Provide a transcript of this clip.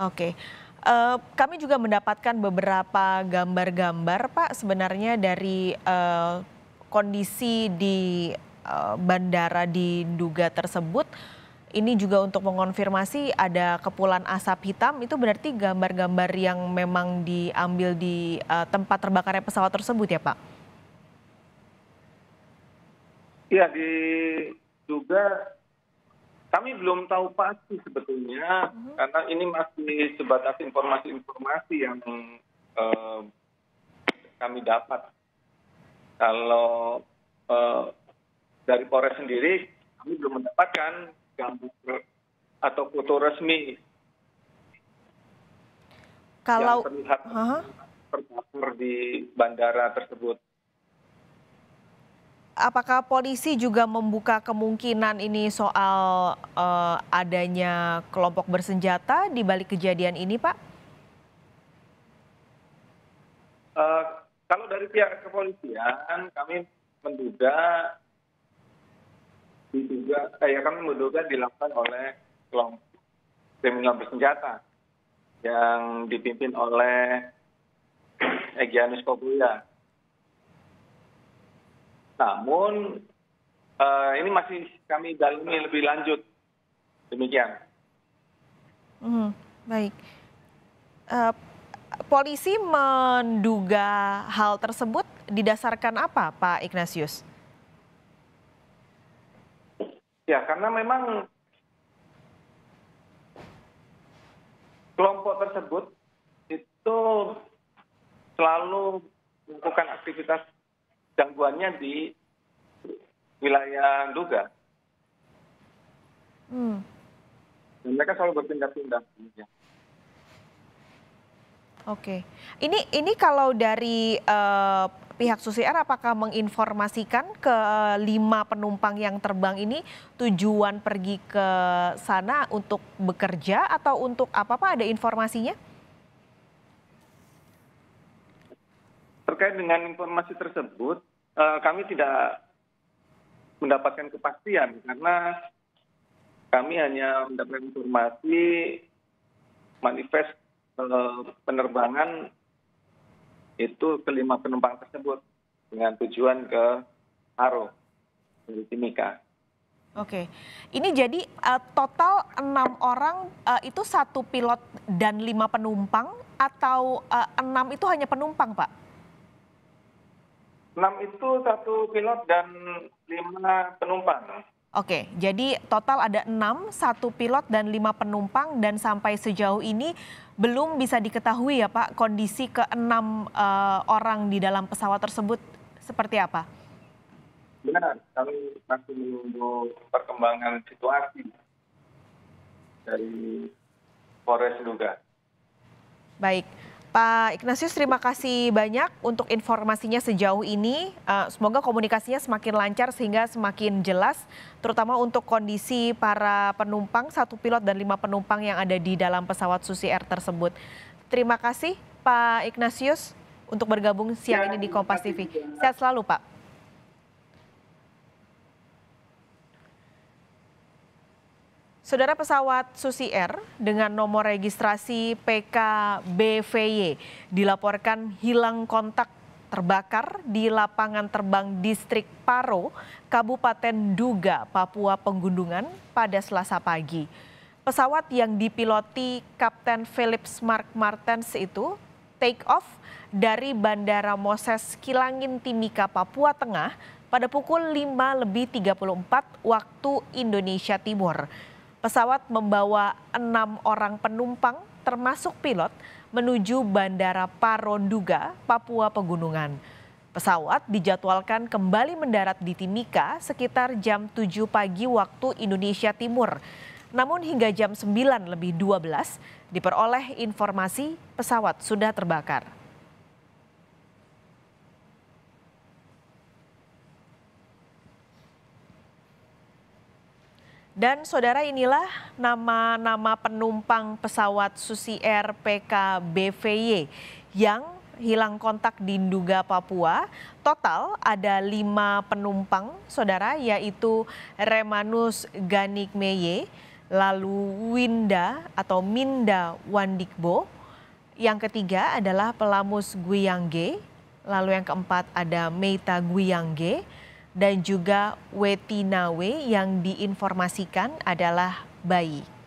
Oke. Uh, kami juga mendapatkan beberapa gambar-gambar, Pak, sebenarnya dari uh, kondisi di uh, bandara di Duga tersebut. Ini juga untuk mengonfirmasi ada kepulan asap hitam. Itu berarti gambar-gambar yang memang diambil di uh, tempat terbakarnya pesawat tersebut ya, Pak? Iya, di Duga kami belum tahu pasti sebetulnya mhm. karena ini masih sebatas informasi-informasi yang uh, kami dapat. Kalau uh, dari Polres sendiri kami belum mendapatkan gambar atau foto resmi kalau yang terlihat uh -huh. di bandara tersebut apakah polisi juga membuka kemungkinan ini soal uh, adanya kelompok bersenjata di balik kejadian ini, Pak? Uh, kalau dari pihak kepolisian, kami menduga diduga, eh, ya kami menduga dilakukan oleh kelompok kriminal bersenjata yang dipimpin oleh Egyanus Kobuya namun eh, ini masih kami dalami lebih lanjut demikian hmm, baik uh, polisi menduga hal tersebut didasarkan apa pak Ignatius ya karena memang kelompok tersebut itu selalu melakukan aktivitas gangguannya di wilayah Duga. Hmm. Dan mereka selalu berpindah-pindah. Oke, ini ini kalau dari uh, pihak Susi Air apakah menginformasikan ke eh, lima penumpang yang terbang ini tujuan pergi ke sana untuk bekerja atau untuk apa pak ada informasinya? Terkait dengan informasi tersebut, Eh, kami tidak mendapatkan kepastian karena kami hanya mendapatkan informasi manifest eh, penerbangan itu kelima penumpang tersebut dengan tujuan ke Haro dari Timika. Oke, ini jadi uh, total enam orang uh, itu satu pilot dan lima penumpang atau uh, enam itu hanya penumpang, Pak? enam itu satu pilot dan lima penumpang. Oke, jadi total ada enam, satu pilot dan lima penumpang dan sampai sejauh ini belum bisa diketahui ya Pak kondisi keenam uh, orang di dalam pesawat tersebut seperti apa? Benar, kami masih menunggu perkembangan situasi dari Polres Duga. Baik. Pak Ignatius, terima kasih banyak untuk informasinya sejauh ini. Eh, semoga komunikasinya semakin lancar sehingga semakin jelas, terutama untuk kondisi para penumpang, satu pilot dan lima penumpang yang ada di dalam pesawat Susi Air tersebut. Terima kasih Pak Ignatius untuk bergabung siang ya, ini di Kompas TV. Sehat selalu Pak. Saudara pesawat Susi Air dengan nomor registrasi PKBVY dilaporkan hilang kontak terbakar di lapangan terbang distrik Paro, Kabupaten Duga, Papua Penggundungan pada Selasa pagi. Pesawat yang dipiloti Kapten Philips Mark Martens itu take off dari Bandara Moses Kilangin Timika, Papua Tengah pada pukul 5 lebih 34 waktu Indonesia Timur. Pesawat membawa enam orang penumpang termasuk pilot menuju Bandara Paronduga, Papua Pegunungan. Pesawat dijadwalkan kembali mendarat di Timika sekitar jam 7 pagi waktu Indonesia Timur. Namun hingga jam 9 lebih 12 diperoleh informasi pesawat sudah terbakar. Dan saudara inilah nama-nama penumpang pesawat Susi Air PKBVY yang hilang kontak di Nduga, Papua. Total ada lima penumpang, saudara, yaitu Remanus Ganik lalu Winda atau Minda Wandikbo. Yang ketiga adalah Pelamus Guyangge, lalu yang keempat ada Meita Guyangge, dan juga Wetinawe yang diinformasikan adalah bayi